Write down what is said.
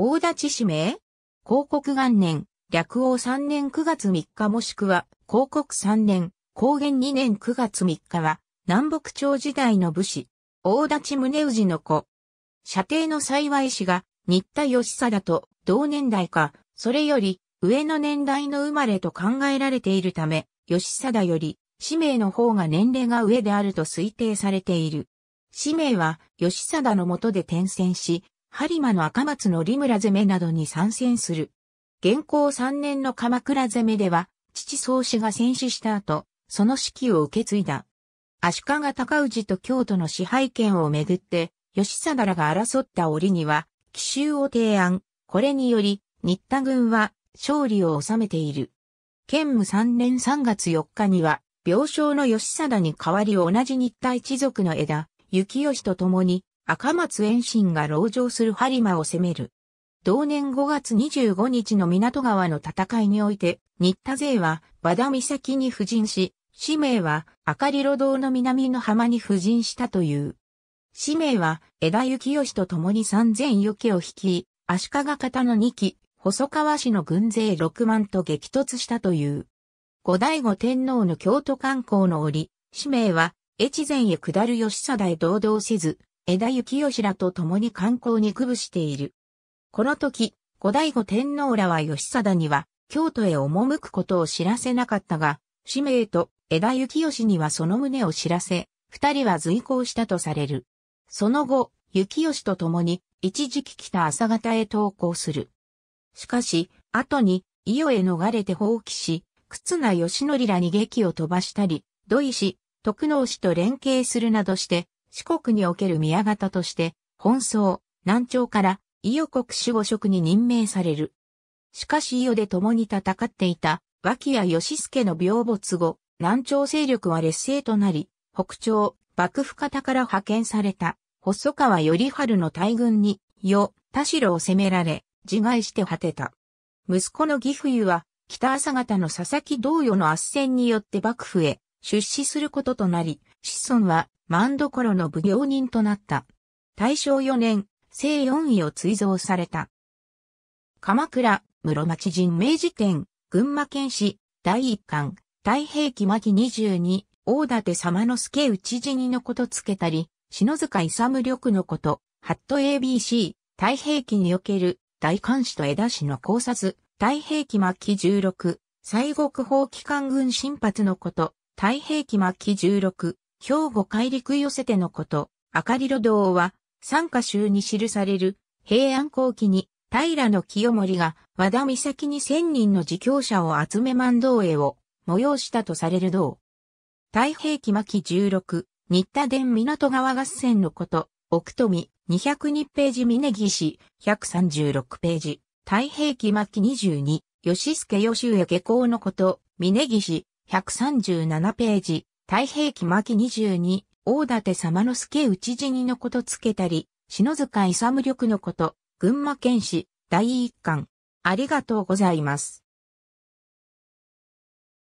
大立ち氏名広告元年、略王3年9月3日もしくは、広告3年、公元2年9月3日は、南北朝時代の武士、大立宗氏の子。射程の幸い氏が、新田義貞と同年代か、それより上の年代の生まれと考えられているため、義貞より、氏名の方が年齢が上であると推定されている。氏名は、義貞のもとで転戦し、播磨の赤松の利村攻めなどに参戦する。現行3年の鎌倉攻めでは、父宗氏が戦死した後、その指揮を受け継いだ。足利高氏と京都の支配権をめぐって、吉貞らが争った折には、奇襲を提案。これにより、新田軍は勝利を収めている。建武3年3月4日には、病床の吉貞に代わり同じ日田一族の枝、幸義と共に、赤松遠心が籠城する播磨を攻める。同年5月25日の港川の戦いにおいて、新田勢は和田岬に布陣し、使命は赤里路道の南の浜に布陣したという。使命は枝幸義と共に三千余家を率い、足利方の二期、細川氏の軍勢六万と激突したという。後醍醐天皇の京都観光の折、使命は越前へ下る吉貞へ堂々せず、枝幸義らと共に観光に苦している。この時、後醍醐天皇らは義貞には、京都へ赴くことを知らせなかったが、使命と枝幸義にはその旨を知らせ、二人は随行したとされる。その後、幸義と共に、一時期来た朝方へ投降する。しかし、後に、伊予へ逃れて放棄し、忽那義則らに劇を飛ばしたり、土井氏、徳能氏と連携するなどして、四国における宮方として、本草、南朝から、伊予国守護職に任命される。しかし伊予で共に戦っていた、脇屋義助の病没後、南朝勢力は劣勢となり、北朝、幕府方から派遣された、細川頼春の大軍に、与、田代を攻められ、自害して果てた。息子の義冬は、北朝方の佐々木同様の圧戦によって幕府へ出資することとなり、子孫は万所の奉行人となった。大正4年、正四位を追贈された。鎌倉、室町人明治天、群馬県史、第一巻、太平記巻22、大館様の助内地にのことつけたり、篠塚勇力のこと、ハット ABC、太平記における、大漢史と枝氏の考察、太平記巻16、西国法機関軍新発のこと、太平記末期16、兵庫海陸寄せてのこと、赤り路堂は、参加集に記される、平安後期に、平の清盛が、和田岬に千人の自供者を集め万道へを、催したとされる道。太平記巻16、新田伝港川合戦のこと、奥富、202ページ峰岸、136ページ、太平記巻22、吉助吉上下校のこと、峰岸、137ページ、太平記巻22、大館様之助内地にのことつけたり、篠塚勇力のこと、群馬県史、第一巻。ありがとうございます。